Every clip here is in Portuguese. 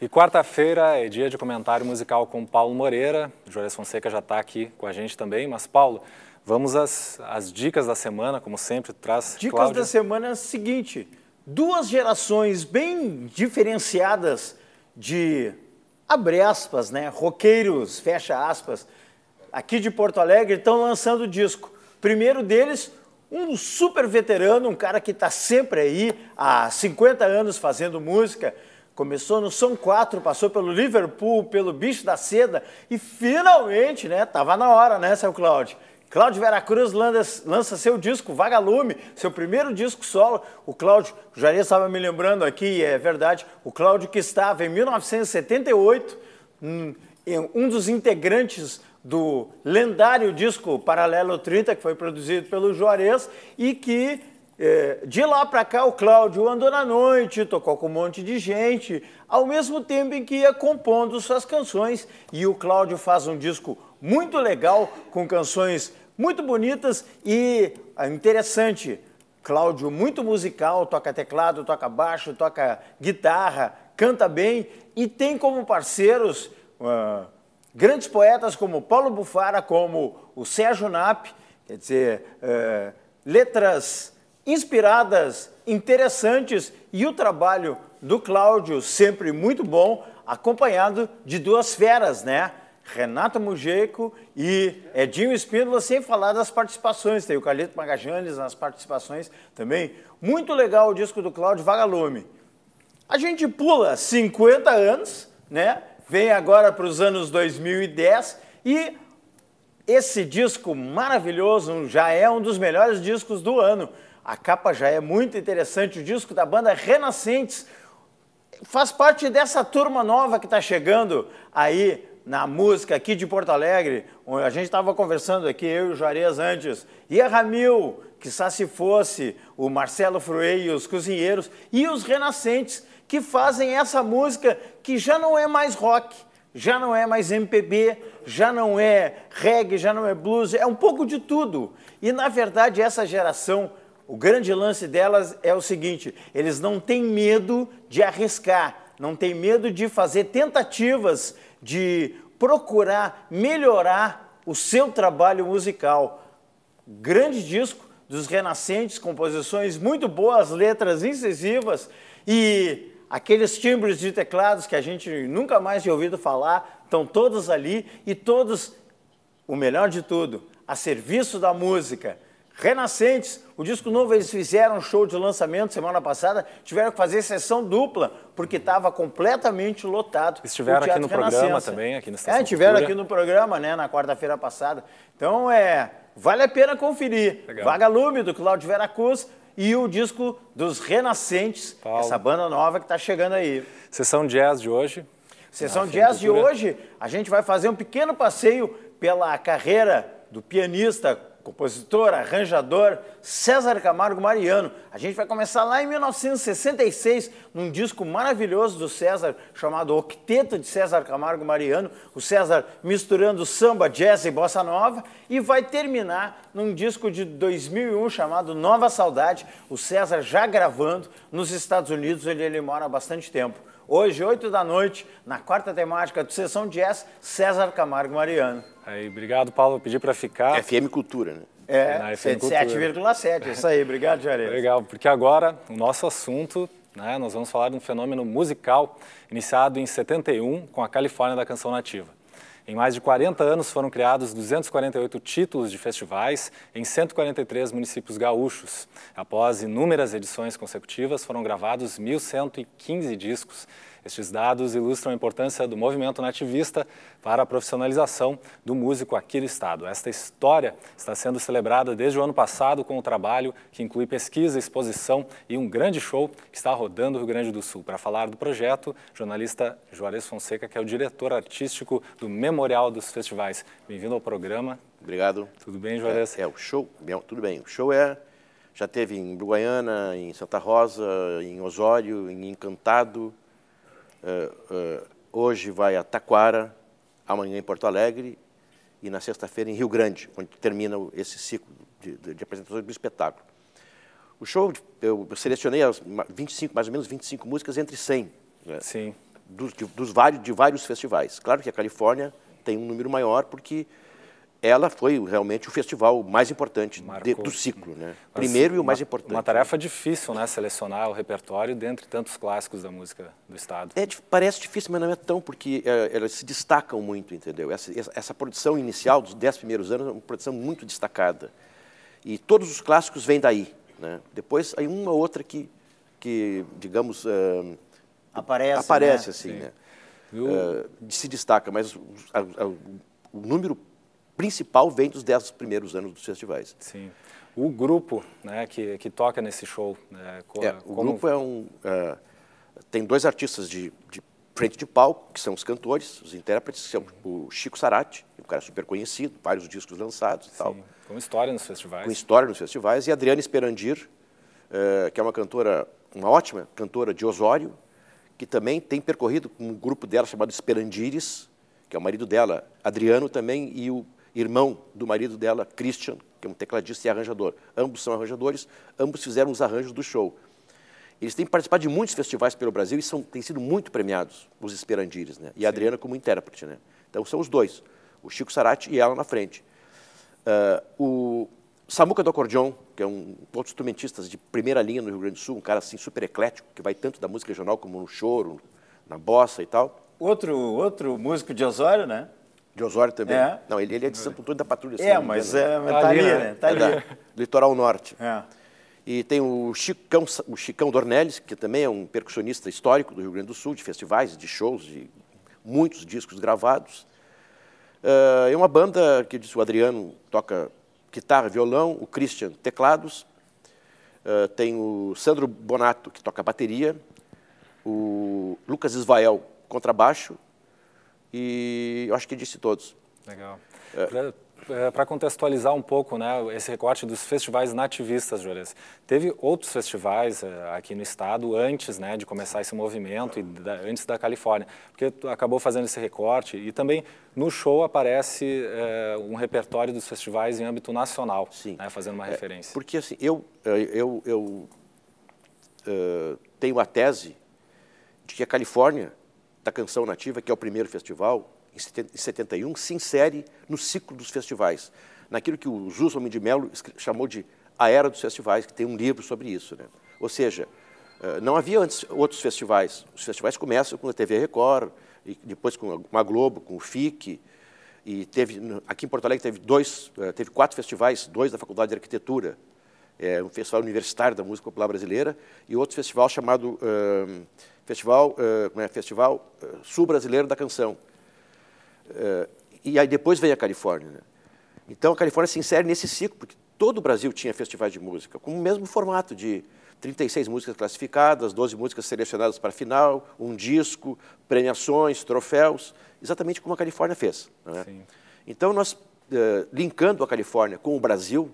E quarta-feira é dia de comentário musical com Paulo Moreira. O Jores Fonseca já está aqui com a gente também. Mas, Paulo, vamos às, às dicas da semana, como sempre, traz. Dicas Cláudia. da semana é o seguinte: duas gerações bem diferenciadas de abre aspas, né? Roqueiros, fecha aspas, aqui de Porto Alegre estão lançando disco. Primeiro deles, um super veterano, um cara que está sempre aí há 50 anos fazendo música Começou no São 4, passou pelo Liverpool, pelo Bicho da Seda e finalmente, né? Tava na hora, né, seu Cláudio? Cláudio Veracruz lança seu disco Vagalume, seu primeiro disco solo. O Cláudio, já estava me lembrando aqui, e é verdade, o Cláudio que estava em 1978, hum, um dos integrantes do lendário disco Paralelo 30, que foi produzido pelo Juarez e que é, de lá para cá, o Cláudio andou na noite, tocou com um monte de gente, ao mesmo tempo em que ia compondo suas canções. E o Cláudio faz um disco muito legal, com canções muito bonitas e é, interessante. Cláudio, muito musical, toca teclado, toca baixo, toca guitarra, canta bem e tem como parceiros uh, grandes poetas como Paulo Bufara, como o Sérgio Nap, quer dizer, uh, letras inspiradas, interessantes e o trabalho do Cláudio, sempre muito bom, acompanhado de duas feras, né? Renata Mujeco e Edinho Espíndola, sem falar das participações. Tem o Carlito Magajanes nas participações também. Muito legal o disco do Cláudio Vagalume. A gente pula 50 anos, né? Vem agora para os anos 2010 e esse disco maravilhoso já é um dos melhores discos do ano. A capa já é muito interessante, o disco da banda Renascentes faz parte dessa turma nova que está chegando aí na música aqui de Porto Alegre. A gente estava conversando aqui, eu e o Juarez antes, e a Ramil, que só se fosse, o Marcelo Fruei, os Cozinheiros e os Renascentes, que fazem essa música que já não é mais rock, já não é mais MPB, já não é reggae, já não é blues, é um pouco de tudo. E na verdade essa geração o grande lance delas é o seguinte: eles não têm medo de arriscar, não têm medo de fazer tentativas de procurar melhorar o seu trabalho musical. Grande disco dos Renascentes, composições muito boas, letras incisivas e aqueles timbres de teclados que a gente nunca mais tinha ouvido falar, estão todos ali e todos, o melhor de tudo, a serviço da música. Renascentes, o disco novo eles fizeram um show de lançamento semana passada, tiveram que fazer sessão dupla porque estava completamente lotado. Estiveram aqui no programa também, aqui na é, Estação É, tiveram Cultura. aqui no programa, né, na quarta-feira passada. Então é, vale a pena conferir. Legal. Vagalume do Cláudio Veracruz e o disco dos Renascentes, Paulo. essa banda nova que está chegando aí. Sessão jazz de hoje. Sessão ah, jazz de hoje, a gente vai fazer um pequeno passeio pela carreira do pianista compositor, arranjador César Camargo Mariano. A gente vai começar lá em 1966, num disco maravilhoso do César, chamado Octeto de César Camargo Mariano, o César misturando samba, jazz e bossa nova, e vai terminar num disco de 2001 chamado Nova Saudade. O César já gravando nos Estados Unidos, onde ele mora há bastante tempo. Hoje, 8 da noite, na quarta temática do Sessão Jazz, César Camargo Mariano. Aí, obrigado, Paulo. Pedi para ficar. FM Cultura, né? É, 7,7, é, Isso aí, obrigado, Jareta. Legal, porque agora o nosso assunto né, nós vamos falar de um fenômeno musical iniciado em 71 com a Califórnia da Canção Nativa. Em mais de 40 anos foram criados 248 títulos de festivais em 143 municípios gaúchos. Após inúmeras edições consecutivas, foram gravados 1.115 discos. Estes dados ilustram a importância do movimento nativista para a profissionalização do músico aqui do Estado. Esta história está sendo celebrada desde o ano passado com o um trabalho que inclui pesquisa, exposição e um grande show que está rodando o Rio Grande do Sul. Para falar do projeto, jornalista Juarez Fonseca, que é o diretor artístico do Memorial dos Festivais. Bem-vindo ao programa. Obrigado. Tudo bem, Juarez? É, é o show, tudo bem. O show é já teve em Uruguaiana, em Santa Rosa, em Osório, em Encantado, eh, eh, hoje vai a Taquara, amanhã em Porto Alegre e na sexta-feira em Rio Grande, onde termina esse ciclo de, de, de apresentações do espetáculo. O show, eu selecionei as 25, mais ou menos 25 músicas entre 100. Né? Sim. Dos, de, dos vários, de vários festivais. Claro que a Califórnia tem um número maior, porque ela foi realmente o festival mais importante de, do ciclo, né? Primeiro e o mais importante. Uma né? tarefa difícil, né? Selecionar o repertório dentre tantos clássicos da música do Estado. É, parece difícil, mas não é tão, porque é, elas se destacam muito, entendeu? Essa, essa produção inicial dos dez primeiros anos é uma produção muito destacada. E todos os clássicos vêm daí, né? Depois, aí uma outra que, que digamos... Uh, aparece, aparece né? assim, Sim. né? Uh, se destaca, mas o, o número principal vem dos dez primeiros anos dos festivais. Sim. O grupo né, que, que toca nesse show. Né, é, o grupo é um. É, tem dois artistas de, de, frente de palco, que são os cantores, os intérpretes, que são uhum. o Chico Sarati, é um cara super conhecido, vários discos lançados e Sim. tal. Com história nos festivais. Com história nos festivais. E a Adriana Esperandir, é, que é uma cantora, uma ótima cantora de Osório, que também tem percorrido com um grupo dela chamado Esperandires, que é o marido dela, Adriano também, e o irmão do marido dela, Christian, que é um tecladista e arranjador. Ambos são arranjadores, ambos fizeram os arranjos do show. Eles têm participado de muitos festivais pelo Brasil e são, têm sido muito premiados, os Esperandires, né? E a Adriana como intérprete, né? Então são os dois, o Chico Sarati e ela na frente. Uh, o Samuca do Acordeon, que é um outro instrumentista de primeira linha no Rio Grande do Sul, um cara assim super eclético, que vai tanto da música regional como no choro, na bossa e tal. Outro, outro músico de Osório, né? De Osório também. É. Não, ele, ele é de Santo Antônio da Patrulha. É, mas é, tá ali, né? né? Tá é ali. litoral Norte. É. E tem o Chicão, o Chicão Dornelles, que também é um percussionista histórico do Rio Grande do Sul, de festivais, de shows, de muitos discos gravados. Uh, é uma banda que diz, o Adriano toca guitarra, violão, o Christian teclados, uh, tem o Sandro Bonato, que toca bateria, o Lucas Isvael, contrabaixo, e eu acho que disse todos. Legal. É. Para contextualizar um pouco né, esse recorte dos festivais nativistas, Juarez, teve outros festivais é, aqui no estado antes né, de começar esse movimento, e da, antes da Califórnia, porque acabou fazendo esse recorte e também no show aparece é, um repertório dos festivais em âmbito nacional, Sim. Né, fazendo uma é, referência. Porque assim, eu, é, eu, eu uh, tenho a tese de que a Califórnia da Canção Nativa, que é o primeiro festival, em 71, se insere no ciclo dos festivais, naquilo que o Zussman de Mello chamou de a era dos festivais, que tem um livro sobre isso. Né? Ou seja, eh, não havia antes outros festivais. Os festivais começam com a TV Record, e depois com a Globo, com o FIC, e teve aqui em Porto Alegre teve dois, eh, teve quatro festivais, dois da Faculdade de Arquitetura, eh, um festival universitário da música popular brasileira e outro festival chamado uh, Festival, eh, é, Festival eh, Sul Brasileiro da Canção. Eh, e aí depois veio a Califórnia. Né? Então a Califórnia se insere nesse ciclo, porque todo o Brasil tinha festivais de música, com o mesmo formato de 36 músicas classificadas, 12 músicas selecionadas para a final, um disco, premiações, troféus, exatamente como a Califórnia fez. Né? Então nós, linkando a Califórnia com o Brasil,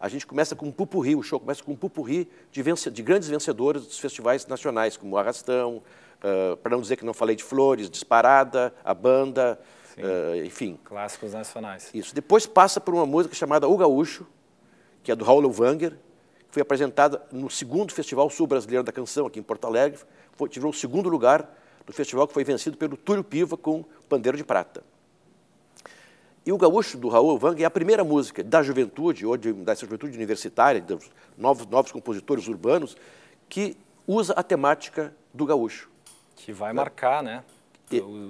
a gente começa com um pupurri, o show começa com um pupurri de, de grandes vencedores dos festivais nacionais, como Arrastão, uh, para não dizer que não falei de Flores, Disparada, A Banda, uh, enfim. Clássicos nacionais. Isso. Depois passa por uma música chamada O Gaúcho, que é do Raul Wanger, que foi apresentada no segundo Festival Sul Brasileiro da Canção, aqui em Porto Alegre, foi, tirou o segundo lugar no festival que foi vencido pelo Túlio Piva com Pandeiro de Prata. E o Gaúcho do Raul Vang é a primeira música da juventude, ou de, dessa juventude universitária, dos novos, novos compositores urbanos, que usa a temática do gaúcho. Que vai marcar, né?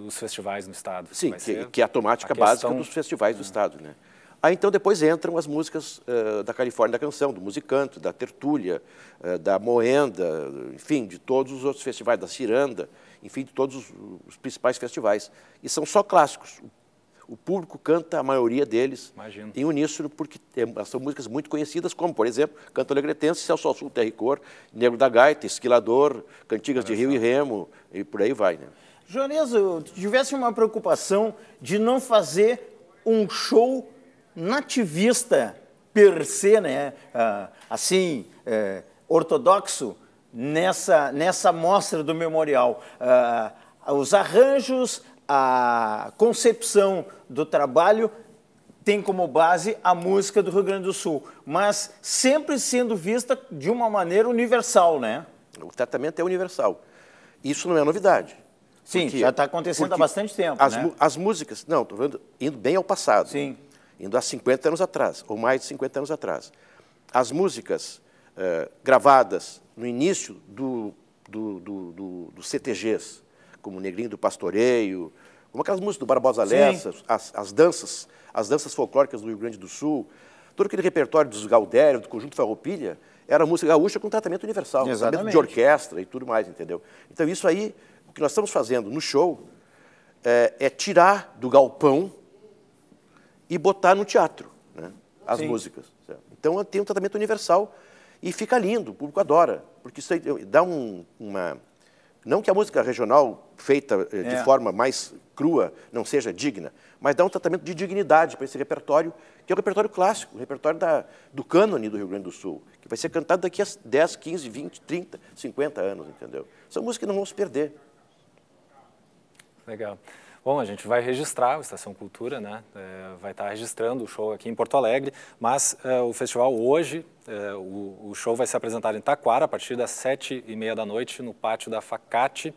os festivais no estado. Sim, que, que, é a temática básica dos festivais do é. estado, né? Aí então depois entram as músicas uh, da Califórnia da Canção, do Musicanto, da Tertúlia, uh, da Moenda, enfim, de todos os outros festivais, da Ciranda, enfim, de todos os, os, principais festivais. E são só clássicos. O o público canta a maioria deles Imagino. em uníssono, porque são músicas muito conhecidas, como, por exemplo, Canto Alegretense, Celso Sul, Terricor, Negro da Gaita, Esquilador, Cantigas de Rio e Remo, e por aí vai. Né? eu tivesse uma preocupação de não fazer um show nativista per se, né? Ah, assim, é, ortodoxo, nessa, nessa mostra do memorial. Ah, os arranjos, a concepção do trabalho tem como base a música do Rio Grande do Sul, mas sempre sendo vista de uma maneira universal, né? O tratamento é universal. Isso não é novidade. Sim, porque, já está acontecendo há bastante tempo. As, né? as músicas, não, estou vendo indo bem ao passado. Sim. Indo há 50 anos atrás, ou mais de 50 anos atrás. As músicas eh, gravadas no início dos do, do, do, do CTGs, como Negrinho do Pastoreio, como aquelas músicas do Barbosa Lessa, as, as, danças, as danças folclóricas do Rio Grande do Sul, todo aquele repertório dos Galdérios, do Conjunto Farroupilha, era música gaúcha com tratamento universal, tratamento de orquestra e tudo mais, entendeu? Então isso aí, o que nós estamos fazendo no show é, é tirar do galpão e botar no teatro né, as Sim. músicas. Então tem um tratamento universal e fica lindo, o público adora, porque isso aí dá um, uma não que a música regional, feita eh, de é. forma mais crua, não seja digna, mas dá um tratamento de dignidade para esse repertório, que é o repertório clássico, o repertório da, do cânone do Rio Grande do Sul, que vai ser cantado daqui a 10, 15, 20, 30, 50 anos, entendeu? São músicas que não vão se perder. Legal. Bom, a gente vai registrar o Estação Cultura, né? É, vai estar registrando o show aqui em Porto Alegre, mas é, o festival hoje, é, o, o, show vai se apresentar em Taquara a partir das sete e meia da noite no pátio da Facate.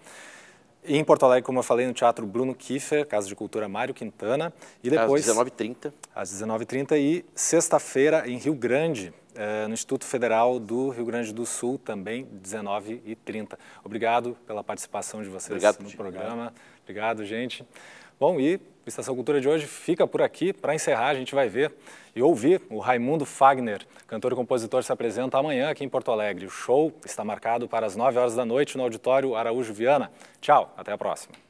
E em Porto Alegre, como eu falei, no Teatro Bruno Kiefer, Casa de Cultura Mário Quintana. E depois. Às 19h30. Às 19h30 e sexta-feira em Rio Grande, eh, no Instituto Federal do Rio Grande do Sul, também 19h30. Obrigado pela participação de vocês Obrigado, no programa. Obrigado, gente. Bom, e a Estação Cultura de hoje fica por aqui. Para encerrar, a gente vai ver e ouvir o Raimundo Fagner, cantor e compositor, se apresenta amanhã aqui em Porto Alegre. O show está marcado para as 9 horas da noite no Auditório Araújo Viana. Tchau, até a próxima.